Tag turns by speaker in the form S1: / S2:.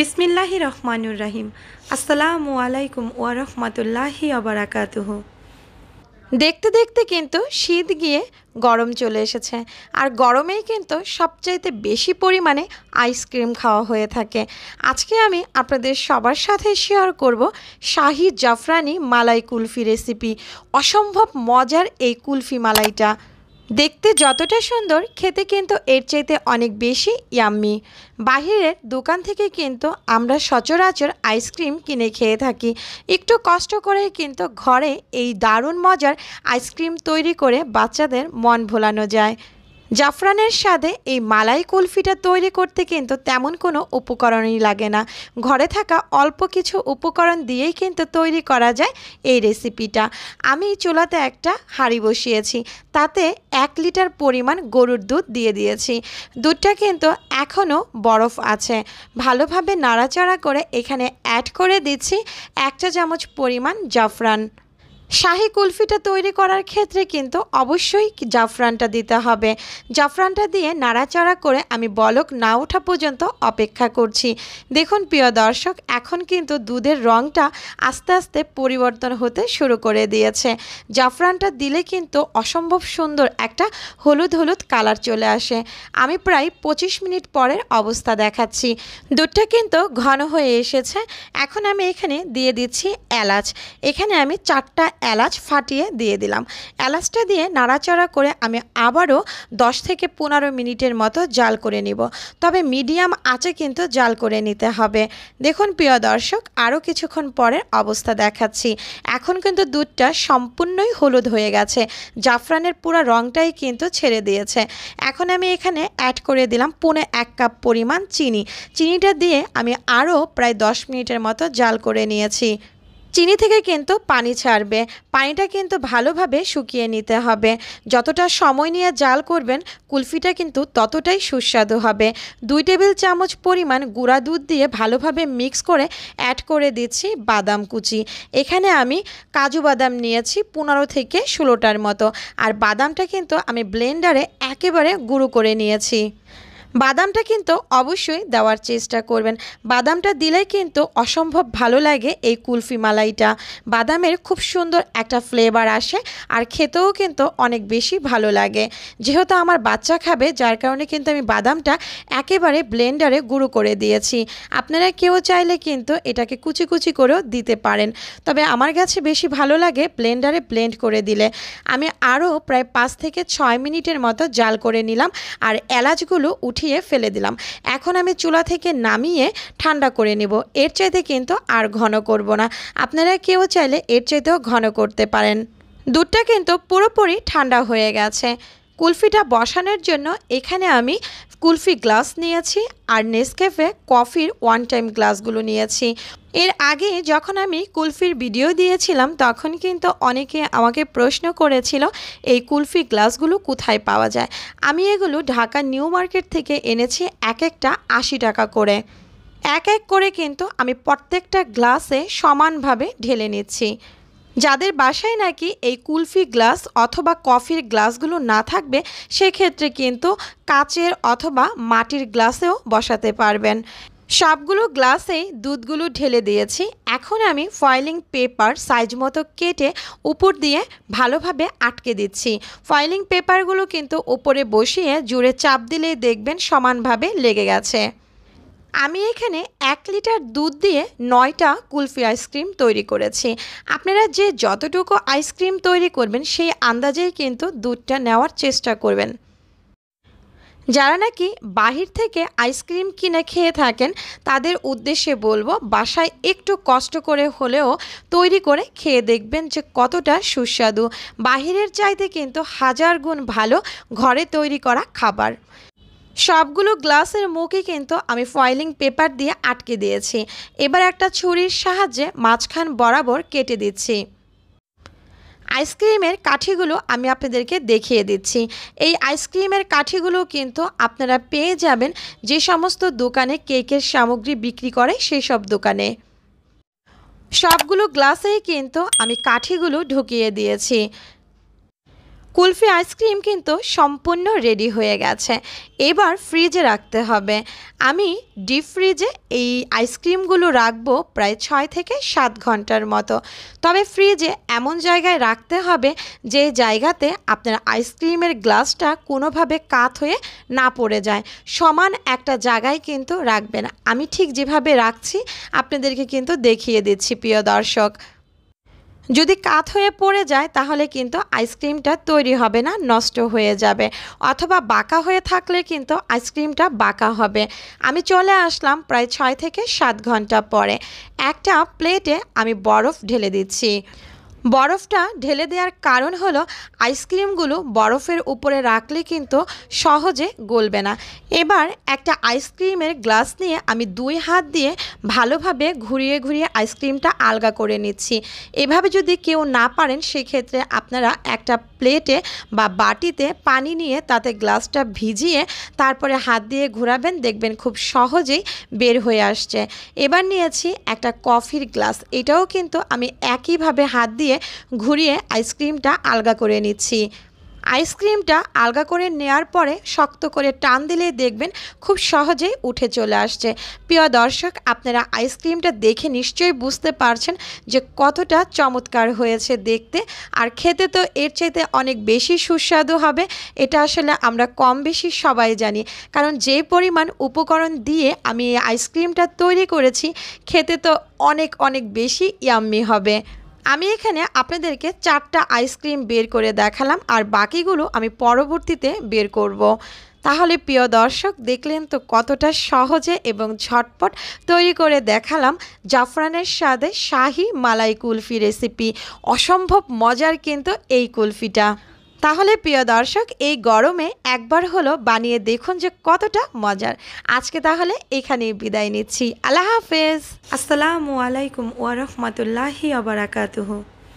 S1: বিসমিল্লাহি রহমানুর রাহিম আসসালামু আলাইকুম ওয়ারহমতুল্লাহি আবরাকাতুহ দেখতে দেখতে কিন্তু শীত গিয়ে গরম চলে এসেছে আর গরমেই কিন্তু সবচাইতে বেশি পরিমাণে আইসক্রিম খাওয়া হয়ে থাকে আজকে আমি আপনাদের সবার সাথে শেয়ার করব শাহি জাফরানি মালাই কুলফি রেসিপি অসম্ভব মজার এই কুলফি মালাইটা দেখতে যতটা সুন্দর খেতে কিন্তু এর চাইতে অনেক বেশি ইয়াম্মি বাহিরের দোকান থেকে কিন্তু আমরা সচরাচর আইসক্রিম কিনে খেয়ে থাকি একটু কষ্ট করে কিন্তু ঘরে এই দারুণ মজার আইসক্রিম তৈরি করে বাচ্চাদের মন ভোলানো যায় জাফরানের স্বাদে এই মালাই কুলফিটা তৈরি করতে কিন্তু তেমন কোনো উপকরণই লাগে না ঘরে থাকা অল্প কিছু উপকরণ দিয়েই কিন্তু তৈরি করা যায় এই রেসিপিটা আমি চুলাতে একটা হাঁড়ি বসিয়েছি তাতে এক লিটার পরিমাণ গরুর দুধ দিয়ে দিয়েছি দুধটা কিন্তু এখনও বরফ আছে ভালোভাবে নাড়াচাড়া করে এখানে অ্যাড করে দিচ্ছি একটা চামচ পরিমাণ জাফরান শাহি কুলফিটা তৈরি করার ক্ষেত্রে কিন্তু অবশ্যই জাফরানটা দিতে হবে জাফরানটা দিয়ে নাড়াচাড়া করে আমি বলক না ওঠা পর্যন্ত অপেক্ষা করছি দেখুন প্রিয় দর্শক এখন কিন্তু দুধের রঙটা আস্তে আস্তে পরিবর্তন হতে শুরু করে দিয়েছে জাফরানটা দিলে কিন্তু অসম্ভব সুন্দর একটা হলুদ হলুদ কালার চলে আসে আমি প্রায় ২৫ মিনিট পরের অবস্থা দেখাচ্ছি দুধটা কিন্তু ঘন হয়ে এসেছে এখন আমি এখানে দিয়ে দিচ্ছি এলাচ এখানে আমি চারটা এলাচ ফাটিয়ে দিয়ে দিলাম এলাচটা দিয়ে নাড়াচাড়া করে আমি আবারও 10 থেকে পনেরো মিনিটের মতো জাল করে নিব তবে মিডিয়াম আঁচে কিন্তু জাল করে নিতে হবে দেখুন প্রিয় দর্শক আরও কিছুক্ষণ পরের অবস্থা দেখাচ্ছি এখন কিন্তু দুধটা সম্পূর্ণই হলুদ হয়ে গেছে জাফরানের পুরো রঙটাই কিন্তু ছেড়ে দিয়েছে এখন আমি এখানে অ্যাড করে দিলাম পুনে এক কাপ পরিমাণ চিনি চিনিটা দিয়ে আমি আরও প্রায় 10 মিনিটের মতো জাল করে নিয়েছি চিনি থেকে কিন্তু পানি ছাড়বে পানিটা কিন্তু ভালোভাবে শুকিয়ে নিতে হবে যতটা সময় নিয়ে জাল করবেন কুলফিটা কিন্তু ততটাই সুস্বাদু হবে দুই টেবিল চামচ পরিমাণ গুঁড়া দুধ দিয়ে ভালোভাবে মিক্স করে অ্যাড করে দিচ্ছি বাদাম কুচি এখানে আমি কাজু বাদাম নিয়েছি পনেরো থেকে ষোলোটার মতো আর বাদামটা কিন্তু আমি ব্লেন্ডারে একেবারে গুঁড়ো করে নিয়েছি বাদামটা কিন্তু অবশ্যই দেওয়ার চেষ্টা করবেন বাদামটা দিলে কিন্তু অসম্ভব ভালো লাগে এই কুলফি মালাইটা বাদামের খুব সুন্দর একটা ফ্লেভার আসে আর খেতেও কিন্তু অনেক বেশি ভালো লাগে যেহেতু আমার বাচ্চা খাবে যার কারণে কিন্তু আমি বাদামটা একেবারে ব্লেন্ডারে গুঁড়ো করে দিয়েছি আপনারা কেউ চাইলে কিন্তু এটাকে কুচি কুচি করেও দিতে পারেন তবে আমার কাছে বেশি ভালো লাগে ব্লেন্ডারে ব্লেন্ড করে দিলে আমি আরও প্রায় পাঁচ থেকে ছয় মিনিটের মতো জাল করে নিলাম আর এলাচগুলো উঠে উঠিয়ে ফেলে দিলাম এখন আমি চুলা থেকে নামিয়ে ঠান্ডা করে নেব এর চাইতে কিন্তু আর ঘন করব না আপনারা কেউ চাইলে এর চাইতেও ঘন করতে পারেন দুধটা কিন্তু পুরোপুরি ঠান্ডা হয়ে গেছে কুলফিটা বসানোর জন্য এখানে আমি কুলফি গ্লাস নিয়েছি আর নেসক্যাফে কফির ওয়ান টাইম গ্লাসগুলো নিয়েছি এর আগে যখন আমি কুলফির ভিডিও দিয়েছিলাম তখন কিন্তু অনেকে আমাকে প্রশ্ন করেছিল এই কুলফি গ্লাসগুলো কোথায় পাওয়া যায় আমি এগুলো ঢাকা নিউ মার্কেট থেকে এনেছি এক একটা আশি টাকা করে এক এক করে কিন্তু আমি প্রত্যেকটা গ্লাসে সমানভাবে ঢেলে নিচ্ছি যাদের বাসায় নাকি এই কুলফি গ্লাস অথবা কফির গ্লাসগুলো না থাকবে সেক্ষেত্রে কিন্তু কাচের অথবা মাটির গ্লাসেও বসাতে পারবেন সবগুলো গ্লাসে দুধগুলো ঢেলে দিয়েছি এখন আমি ফয়েলিং পেপার সাইজ মতো কেটে উপর দিয়ে ভালোভাবে আটকে দিচ্ছি ফয়েলিং পেপারগুলো কিন্তু উপরে বসিয়ে জুড়ে চাপ দিলেই দেখবেন সমানভাবে লেগে গেছে আমি এখানে এক লিটার দুধ দিয়ে নয়টা কুলফি আইসক্রিম তৈরি করেছি আপনারা যে যতটুকু আইসক্রিম তৈরি করবেন সেই আন্দাজেই কিন্তু দুধটা নেওয়ার চেষ্টা করবেন যারা নাকি বাহির থেকে আইসক্রিম কিনে খেয়ে থাকেন তাদের উদ্দেশ্যে বলবো বাসায় একটু কষ্ট করে হলেও তৈরি করে খেয়ে দেখবেন যে কতটা সুস্বাদু বাহিরের চাইতে কিন্তু হাজার গুণ ভালো ঘরে তৈরি করা খাবার সবগুলো গ্লাসের মুখে কিন্তু আমি ফয়েলিং পেপার দিয়ে আটকে দিয়েছি এবার একটা ছুরির সাহায্যে মাঝখান বরাবর কেটে দিচ্ছি আইসক্রিমের কাঠিগুলো আমি আপনাদেরকে দেখিয়ে দিচ্ছি এই আইসক্রিমের কাঠিগুলো কিন্তু আপনারা পেয়ে যাবেন যে সমস্ত দোকানে কেকের সামগ্রী বিক্রি করে সেই সব দোকানে সবগুলো গ্লাসেই কিন্তু আমি কাঠিগুলো ঢুকিয়ে দিয়েছি কুলফি আইসক্রিম কিন্তু সম্পূর্ণ রেডি হয়ে গেছে এবার ফ্রিজে রাখতে হবে আমি ডিপ ফ্রিজে এই আইসক্রিমগুলো রাখবো প্রায় ছয় থেকে সাত ঘন্টার মতো তবে ফ্রিজে এমন জায়গায় রাখতে হবে যে জায়গাতে আপনার আইসক্রিমের গ্লাসটা কোনোভাবে কাত হয়ে না পড়ে যায় সমান একটা জায়গায় কিন্তু রাখবেন আমি ঠিক যেভাবে রাখছি আপনাদেরকে কিন্তু দেখিয়ে দিচ্ছি প্রিয় দর্শক যদি কাত হয়ে পড়ে যায় তাহলে কিন্তু আইসক্রিমটা তৈরি হবে না নষ্ট হয়ে যাবে অথবা বাঁকা হয়ে থাকলে কিন্তু আইসক্রিমটা বাঁকা হবে আমি চলে আসলাম প্রায় ছয় থেকে সাত ঘন্টা পরে একটা প্লেটে আমি বরফ ঢেলে দিচ্ছি বরফটা ঢেলে দেওয়ার কারণ হলো আইসক্রিমগুলো বরফের উপরে রাখলে কিন্তু সহজে গলবে না এবার একটা আইসক্রিমের গ্লাস নিয়ে আমি দুই হাত দিয়ে ভালোভাবে ঘুরিয়ে ঘুরিয়ে আইসক্রিমটা আলগা করে নিচ্ছি এভাবে যদি কেউ না পারেন সেক্ষেত্রে আপনারা একটা প্লেটে বা বাটিতে পানি নিয়ে তাতে গ্লাসটা ভিজিয়ে তারপরে হাত দিয়ে ঘোরাবেন দেখবেন খুব সহজেই বের হয়ে আসছে এবার নিয়েছি একটা কফির গ্লাস এটাও কিন্তু আমি একইভাবে হাত দিয়ে ঘুরিয়ে আইসক্রিমটা আলগা করে নিচ্ছি আইসক্রিমটা আলগা করে নেয়ার পরে শক্ত করে টান দিলে দেখবেন খুব সহজেই উঠে চলে আসছে প্রিয় দর্শক আপনারা আইসক্রিমটা দেখে নিশ্চয়ই বুঝতে পারছেন যে কতটা চমৎকার হয়েছে দেখতে আর খেতে তো এর চাইতে অনেক বেশি সুস্বাদু হবে এটা আসলে আমরা কম বেশি সবাই জানি কারণ যে পরিমাণ উপকরণ দিয়ে আমি আইসক্রিমটা তৈরি করেছি খেতে তো অনেক অনেক বেশি ইয়াম্মি হবে আমি এখানে আপনাদেরকে চারটা আইসক্রিম বের করে দেখালাম আর বাকিগুলো আমি পরবর্তীতে বের করব। তাহলে প্রিয় দর্শক দেখলেন তো কতটা সহজে এবং ঝটপট তৈরি করে দেখালাম জাফরানের স্বাদে শাহি মালাই কুলফি রেসিপি অসম্ভব মজার কিন্তু এই কুলফিটা তাহলে প্রিয় দর্শক এই গরমে একবার হলো বানিয়ে দেখুন যে কতটা মজার আজকে তাহলে এখানেই বিদায় নিচ্ছি আল্লাহ হাফেজ আসসালামু আলাইকুম ওয়ারহমতুল্লাহি আবরাকাতুহ